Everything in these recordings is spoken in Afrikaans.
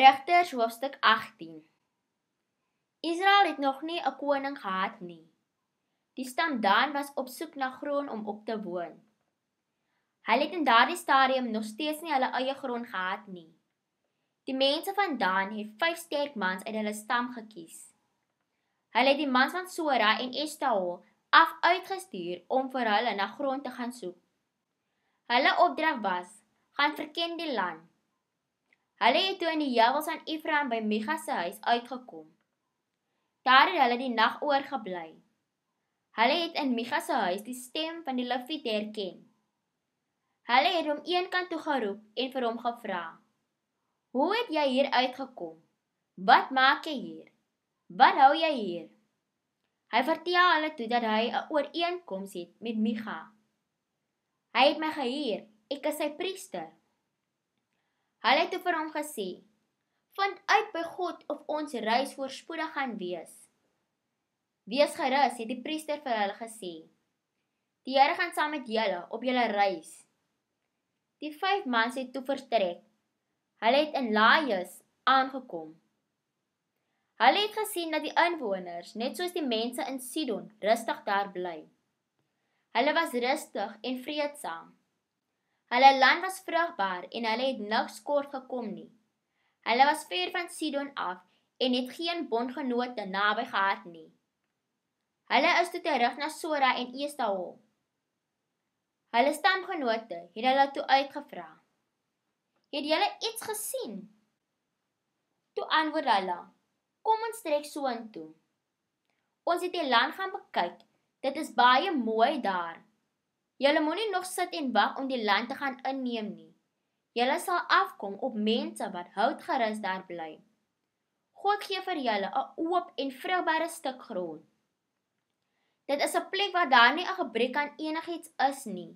Rechters hoofdstuk 18 Israel het nog nie een koning gehad nie. Die stam Daan was op soek na groen om op te woon. Hy het in daardie stadium nog steeds nie hulle eie groen gehad nie. Die mense van Daan het vijf sterk mans uit hulle stam gekies. Hy het die mans van Sora en Estahol af uitgestuur om vir hulle na groen te gaan soek. Hulle opdracht was, gaan verken die land. Hulle het toe in die jevels aan Ephraim by Micha sy huis uitgekom. Daar het hulle die nacht oorgeblei. Hulle het in Micha sy huis die stem van die lofiet herken. Hulle het om een kant toe geroep en vir hom gevra. Hoe het jy hier uitgekom? Wat maak jy hier? Wat hou jy hier? Hy vertel hulle toe dat hy een ooreenkomst het met Micha. Hy het my geheer, ek is sy priester. Hulle het vir hom gesê: "Vind uit by God of ons reis voorspoedig gaan wees." "Wees gerus," het die priester vir hulle gesê. "Die Here gaan saam met julle op julle reis." Die vyf mans het toe vertrek. Hulle het in Laius aangekom. Hulle het gesien dat die inwoners, net soos die mense in Sidon, rustig daar bly. Hulle was rustig en vreedsaam. Hulle land was vrugbaar en hulle het niks kort gekom nie. Hulle was ver van Sidon af en het geen bondgenote nabij gehad nie. Hulle is toe terug na Sora en Eestahol. Hulle stamgenote het hulle toe uitgevra. Het julle iets gesien? Toe antwoord hulle, kom ons trek so in toe. Ons het die land gaan bekyk, dit is baie mooi daar, Julle moenie nog sit en wag om die land te gaan inneem nie. Julle sal afkom op mense wat houtgerus daar bly. God gee vir julle 'n oop en vrugbare stuk grond. Dit is 'n plek waar daar nie 'n gebrek aan enigiets is nie.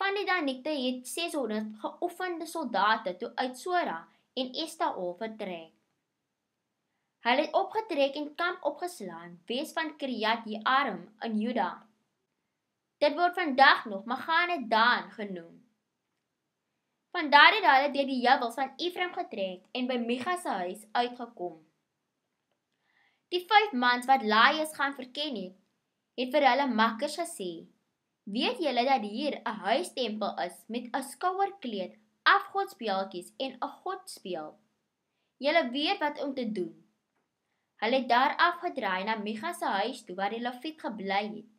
Van die Danikte het 600 geoefende soldate toe uit Sora en Estaol vertrek. Hulle het opgetrek en kamp opgeslaan, wes van Kiriat Jearim in Juda. Dit word vandag nog Maganedaan genoem. Vandaar het hulle deur die jubels van Ephraim getrek en by Micha se huis uitgekom. Die vijf mans wat Laius gaan verken het, het vir hulle makkers gesê, Weet julle dat hier een huistempel is met een skouwerkleed, afgodspeelkies en een godspeel? Julle weet wat om te doen. Hulle het daar afgedraai na Micha se huis toe waar die lafiet geblei het.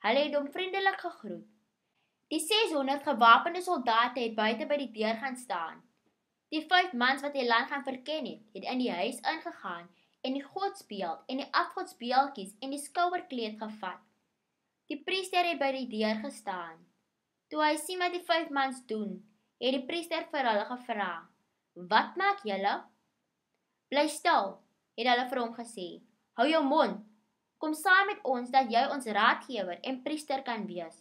Hulle het hom vriendelik gegroet. Die 600 gewapende soldate het buite by die deur gaan staan. Die vyf mans wat hy lank gaan verken het, het in die huis ingegaan en die godsbeeld en die afgodsbeeldjies en die skouerkleed gevat. Die priester het by die deur gestaan. Toe hy sien wat die vyf mans doen, het die priester vir hulle gevra: "Wat maak julle?" "Bly stil," het hulle vir hom gesê. "Hou jou mond." kom saam met ons dat jy ons raadgewer en priester kan wees.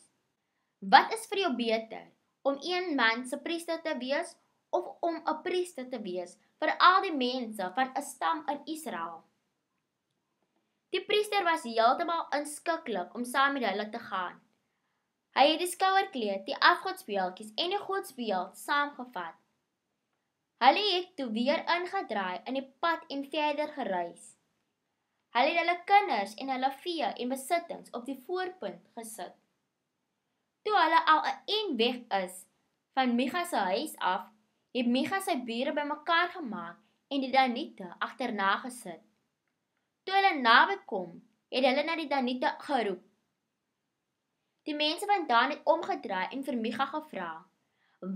Wat is vir jou beter? Om een man se priester te wees of om 'n priester te wees vir al die mense van 'n stam in Israel? Die priester was heeltemal onskiklik om saam met hulle te gaan. Hy het die skouerkleed, die afgodsbeeldjies en die godsbeeld saamgevat. Hulle het toe weer ingedraai in die pad en verder gereis. Hulle het hulle kinders en hulle vee en besittings op die voorpunt gesit. Toe hulle al 'n en weg is van Micha se huis af, het Micha sy bure bymekaar gemaak en die Daniete agterna gesit. Toe hulle naby kom, het hulle na die Daniete geroep. Die mense van Dan het omgedraai en vir Micha gevra: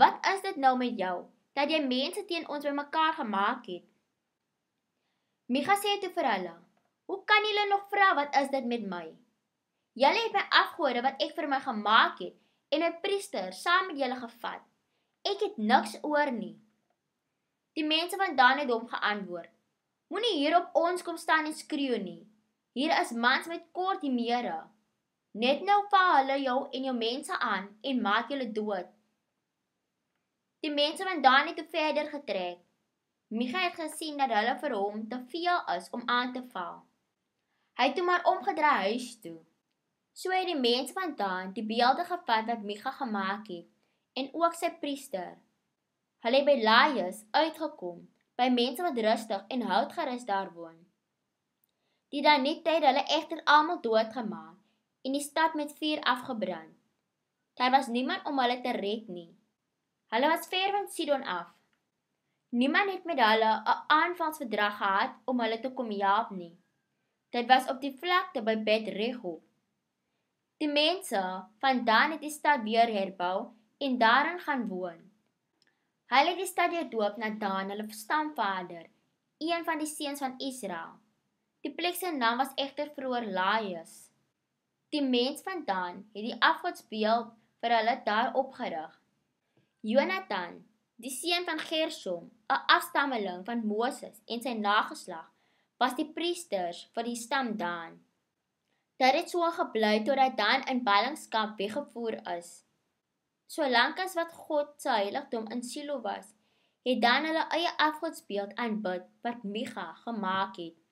"Wat is dit nou met jou dat jy mense teen ons bymekaar gemaak het?" Micha sê toe vir hulle: Hoe kan julle nog vra wat is dit met my? Julle het my afgode wat ek vir my gemaak het en 'n priester saam met julle gevat. Ek het niks oor nie. Die mense van Dan het hom geantwoord. Moenie hier op ons kom staan en skreeu nie. Hier is mans met kort hemere. Net nou val hulle jou en jou mense aan en maak julle dood. Die mense van Dan het te verder getrek. Micha het gesien dat hulle vir hom te veel is om aan te val. Hy het toe maar omgedraai huis toe. So het die mense van daan die beelde gevat wat Micha gemaak het en ook sy priester. Hulle het by Laius uitgekom, by mense wat rustig en houtgerus daar woon. Die Danite het hulle echter allemaal doodgemaak en die stad met vuur afgebrand. Daar was niemand om hulle te red nie. Hulle was ver van Sidon af. Niemand het met hulle een aanvalsverdrag gehad om hulle te kom jaap nie. Dit was op die vlakte by bed Reho. Die mense van dan het die stad weer herbou en daarin gaan woon. Hulle het die stad gedoop na Dan, hulle stamvader, een van die seuns van Israel. Die plek se naam was egter vroeër Laius. Die mens van Dan het die afgodsbeeld vir hulle daar opgerig. Jonathan, die seun van Gershom, 'n afstammeling van Moses en sy nageslag, was die priesters vir die stam Dan. Dit het so gebly totdat Dan in ballingskap weggevoer is. Solank as wat God se heiligdom in Silo was, het Dan hulle eie afgodsbeeld aanbid wat Micha gemaak het.